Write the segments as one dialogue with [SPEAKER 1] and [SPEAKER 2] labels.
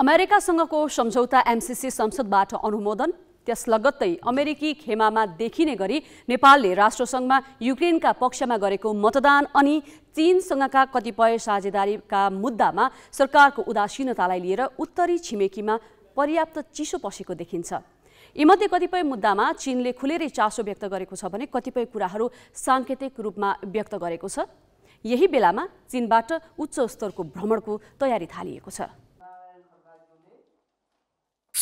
[SPEAKER 1] अमेरिकासँगको सम्झौता एमसिसी संसदबाट अनुमोदन त्यस लगत्तै अमेरिकी खेमामा देखिने गरी नेपालले राष्ट्रसङ्घमा युक्रेनका पक्षमा गरेको मतदान अनि चीनसँगका कतिपय साझेदारीका मुद्दामा सरकारको उदासीनतालाई लिएर उत्तरी छिमेकीमा पर्याप्त चिसो पसेको देखिन्छ यीमध्ये कतिपय मुद्दामा चीनले खुलेरै चासो व्यक्त गरेको छ भने कतिपय कुराहरू साङ्केतिक रूपमा व्यक्त गरेको छ यही बेलामा चिनबाट उच्च स्तरको भ्रमणको तयारी थालिएको छ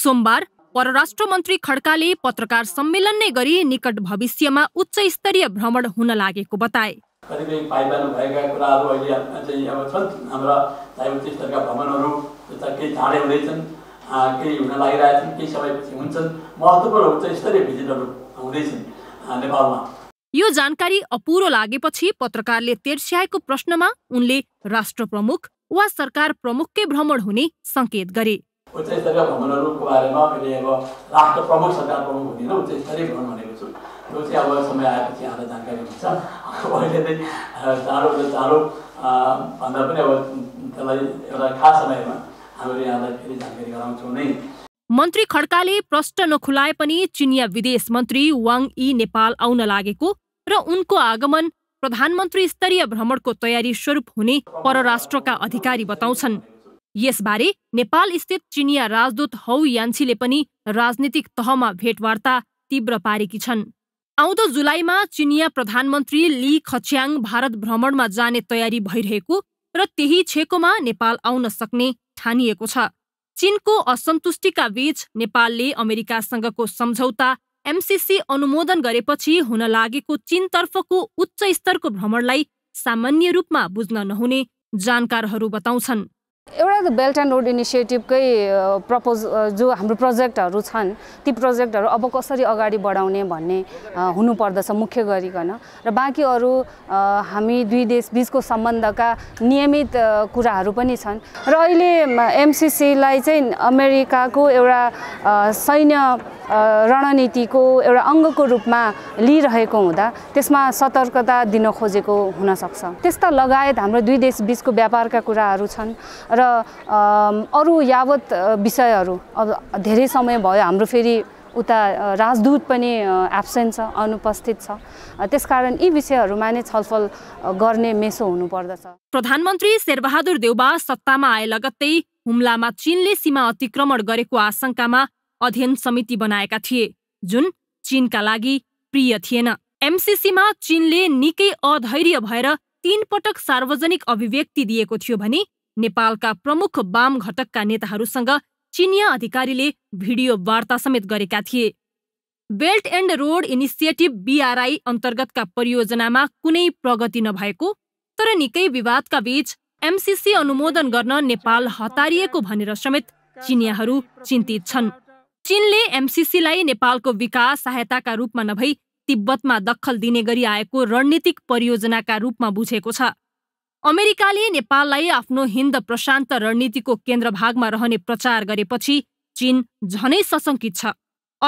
[SPEAKER 1] सोमबार परराष्ट्र मन्त्री खड्काले पत्रकार सम्मेलन नै गरी निकट भविष्यमा उच्च स्तरीय भ्रमण हुन लागेको बताए यो जानकारी अपुरो लागेपछि पत्रकारले तेर्स्याएको प्रश्नमा उनले राष्ट्र प्रमुख वा सरकार प्रमुखकै भ्रमण हुने सङ्केत गरे
[SPEAKER 2] उच्च स्तरीय भ्रमणहरूको बारेमा मैले अब राष्ट्र प्रमुख सरकार प्रमुख हुँदिनँ उच्च स्तरीय भ्रमण भनेको छु त्यो चाहिँ अब समय आएपछि आएर जानकारी हुन्छ अहिले चाहिँ चाँडो चाँडो भन्दा पनि अब त्यसलाई एउटा खास समयमा हामीले यहाँलाई फेरि जानकारी गराउँछौँ नै
[SPEAKER 1] मन्त्री खड्काले प्रश्न नखुलाए पनि चिनिया विदेश मन्त्री वाङ यी नेपाल आउन लागेको र उनको आगमन प्रधानमन्त्री स्तरीय भ्रमणको तयारी स्वरूप हुने परराष्ट्रका अधिकारी बताउँछन् यसबारे नेपालस्थित चिनिया राजदूत हौ यान्छीले पनि राजनीतिक तहमा भेटवार्ता तीव्र पारेकी छन् आउँदो जुलाईमा चिनिया प्रधानमन्त्री ली खच्याङ भारत भ्रमणमा जाने तयारी भइरहेको र त्यही छेकोमा नेपाल आउन सक्ने ठानिएको छ चीनको असन्तुष्टिका बीच नेपालले अमेरिकासँगको सम्झौता एमसिसी अनुमोदन गरेपछि हुन लागेको चीनतर्फको उच्च स्तरको भ्रमणलाई सामान्य रूपमा बुझ्न नहुने जानकारहरू बताउँछन्
[SPEAKER 3] एउटा बेल्ट एन्ड रोड इनिसिएटिभकै प्रपोज जो हाम्रो प्रोजेक्टहरू छन् ती प्रोजेक्टहरू अब कसरी अगाडि बढाउने भन्ने हुनुपर्दछ मुख्य गरिकन र बाँकी अरू हामी दुई देश बिचको सम्बन्धका नियमित कुराहरू पनि छन् र अहिले एमसिसीलाई चाहिँ अमेरिकाको एउटा सैन्य रणनीतिको एउटा अङ्गको रूपमा लिइरहेको हुँदा त्यसमा सतर्कता दिन खोजेको हुनसक्छ त्यस्ता लगायत हाम्रो दुई देश बिचको व्यापारका कुराहरू छन् र अरू यावत विषयहरू अब धेरै समय भयो हाम्रो फेरि उता राजदूत पनि एब्सेन्ट छ अनुपस्थित छ त्यसकारण यी विषयहरूमा नै छलफल गर्ने मेसो हुनुपर्दछ
[SPEAKER 1] प्रधानमन्त्री शेरबहादुर देउबा सत्तामा आए लगत्तै हुम्लामा चिनले सीमा अतिक्रमण गरेको आशंकामा अध्ययन समिति बनाएका थिए जुन चीनका लागि प्रिय थिएन एमसिसीमा चीनले निकै अधैर्य भएर तीन पटक सार्वजनिक अभिव्यक्ति दिएको थियो भने नेपालका प्रमुख वाम घटकका नेताहरूसँग चिनिया अधिकारीले भिडियो वार्ता समेत गरेका थिए belt and road initiative BRI अन्तर्गतका परियोजनामा कुनै प्रगति नभएको तर निकै विवादका बीच एमसिसी अनुमोदन गर्न नेपाल हतारिएको भनेर समेत चिनियाहरू चिन्तित छन् चीनले एमसिसीलाई नेपालको विकास सहायताका रूपमा नभई तिब्बतमा दखल दिने गरी आएको रणनीतिक परियोजनाका रूपमा बुझेको छ अमेरिकाले नेपाललाई आफ्नो हिन्द प्रशान्त रणनीतिको केन्द्रभागमा रहने प्रचार गरेपछि चीन झनै सशङ्कित छ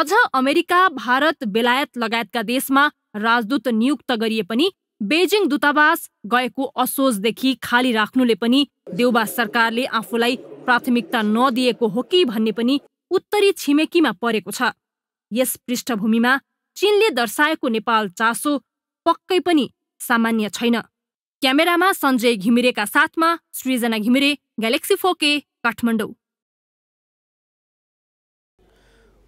[SPEAKER 1] अझ अमेरिका भारत बेलायत लगायतका देशमा राजदूत नियुक्त गरिए पनि बेजिङ दूतावास गएको असोजदेखि खाली राख्नुले पनि देउबा सरकारले आफूलाई प्राथमिकता नदिएको हो कि भन्ने पनि उत्तरी छिमेकीमा परेको छ यस पृष्ठभूमिमा चीनले दर्शाएको नेपाल चासो पक्कै पनि सामान्य छैन क्यामेरामा सञ्जय घिमिरेका साथमा सृजना घिमिरे ग्यालेक्सी फोके काठमाडौँ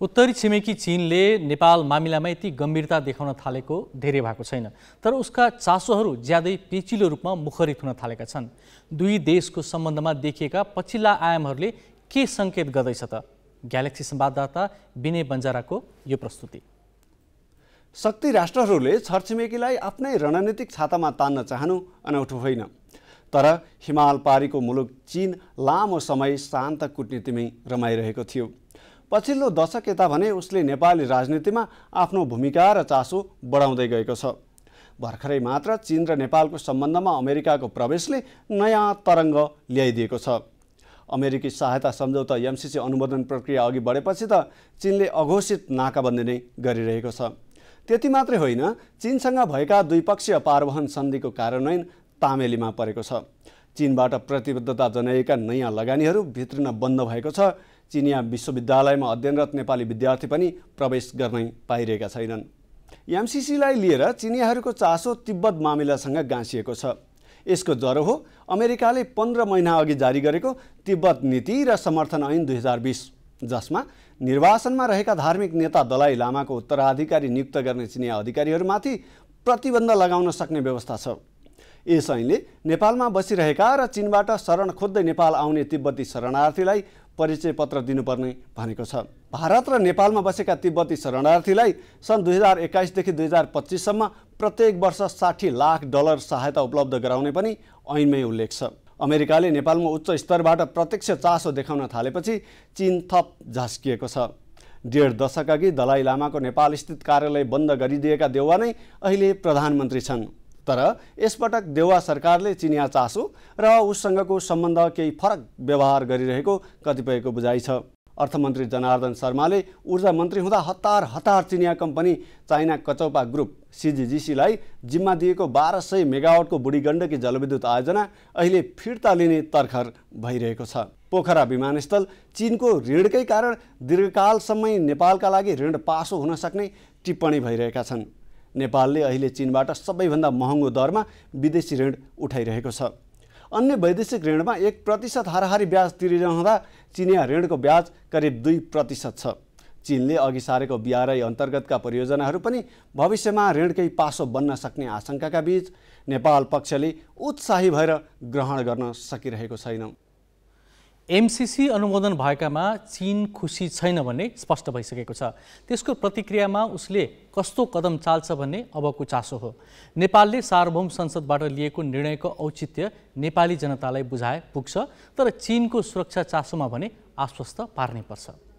[SPEAKER 2] उत्तरी छिमेकी चीनले नेपाल मामिलामा यति गम्भीरता देखाउन थालेको धेरै भएको छैन तर उसका चासोहरू ज्यादै पेचिलो रूपमा मुखरित हुन थालेका छन् दुई देशको सम्बन्धमा देखिएका पछिल्ला आयामहरूले के सङ्केत गर्दैछ त ग्यालेक्सी संवाददाता विनय बन्जाराको यो प्रस्तुति शक्ति राष्ट्रहरूले छरछिमेकीलाई आफ्नै रणनीतिक छातामा तान्न चाहनु अनौठो होइन तर हिमाल पारीको मुलुक चीन लामो समय शान्त कुटनीतिमै रमाइरहेको थियो पछिल्लो दशक यता भने उसले नेपाली राजनीतिमा आफ्नो भूमिका र चासो बढाउँदै गएको छ भर्खरै मात्र चीन र नेपालको सम्बन्धमा अमेरिकाको प्रवेशले नयाँ तरङ्ग ल्याइदिएको छ अमेरिकी सहायता सम्झौता एमसिसी अनुमोदन प्रक्रिया अघि बढेपछि त चिनले अघोषित नाकाबन्दी नै गरिरहेको छ त्यति मात्रै होइन चिनसँग भएका द्विपक्षीय पारवहन सन्धिको कार्यान्वयन तामेलीमा परेको छ चिनबाट प्रतिबद्धता जनाइएका नयाँ लगानीहरू भित्रिन बन्द भएको छ चिनिया विश्वविद्यालयमा अध्ययनरत नेपाली विद्यार्थी पनि प्रवेश गर्नै पाइरहेका छैनन् एमसिसीलाई लिएर चिनियाहरूको चासो तिब्बत मामिलासँग गाँसिएको छ यसको ज्वरो हो अमेरिकाले पन्ध्र महिना अघि जारी गरेको तिब्बत नीति र समर्थन ऐन दुई हजार बिस जसमा निर्वाचनमा रहेका धार्मिक नेता दलाइ लामाको उत्तराधिकारी नियुक्त गर्ने चिनिया अधिकारीहरूमाथि प्रतिबन्ध लगाउन सक्ने व्यवस्था छ यस ऐनले नेपालमा बसिरहेका र चिनबाट शरण खोज्दै नेपाल आउने तिब्बती शरणार्थीलाई परिचय पत्र दिनुपर्ने भनेको छ भारत र नेपालमा बसेका तिब्बती शरणार्थीलाई सन् दुई हजार एक्काइसदेखि दुई हजार पच्चिससम्म प्रत्येक वर्ष साठी लाख डलर सहायता उपलब्ध गराउने पनि ऐनमै उल्लेख छ अमेरिकाले नेपालमा उच्च स्तरबाट प्रत्यक्ष चासो देखाउन थालेपछि चिन थप झस्किएको छ डेढ दशकअघि दलाइ लामाको नेपालस्थित कार्यालय बन्द गरिदिएका देउवा नै अहिले प्रधानमन्त्री छन् तर यसपटक देउवा सरकारले चिनिया चासो र उससँगको सम्बन्ध केही फरक व्यवहार गरिरहेको कतिपयको बुझाइ छ अर्थमन्त्री जनार्दन शर्माले ऊर्जा मन्त्री हुँदा हतार हतार चिनिया कम्पनी चाइना कचौपा ग्रुप सिजिजिसीलाई जिम्मा दिएको बाह्र सय मेगावटको बुढी गण्डकी जलविद्युत आयोजना अहिले फिर्ता लिने तर्खर भइरहेको छ पोखरा विमानस्थल चिनको ऋणकै कारण दीर्घकालसम्म नेपालका लागि ऋण पासो हुन सक्ने टिप्पणी भइरहेका छन् नेपालले अहिले चिनबाट सबैभन्दा महँगो दरमा विदेशी ऋण उठाइरहेको छ अन्य वैदेशिक ऋणमा एक प्रतिशत हाराहारी ब्याज तिरिरहँदा चिनिया ऋणको ब्याज करिब दुई प्रतिशत छ चिनले अघि सारेको बिआरआई अन्तर्गतका परियोजनाहरू पनि भविष्यमा ऋणकै पासो बन्न सक्ने आशंकाका बीच नेपाल पक्षले उत्साही भएर ग्रहण गर्न सकिरहेको छैन एमसिसी अनुमोदन भएकामा चिन खुसी छैन भन्ने स्पष्ट भइसकेको छ त्यसको प्रतिक्रियामा उसले कस्तो कदम चाल्छ भन्ने अबको चासो हो नेपालले सार्वभौम संसदबाट लिएको निर्णयको औचित्य नेपाली जनतालाई बुझाए पुग्छ तर चिनको सुरक्षा चासोमा भने आश्वस्त पार्नै पर्छ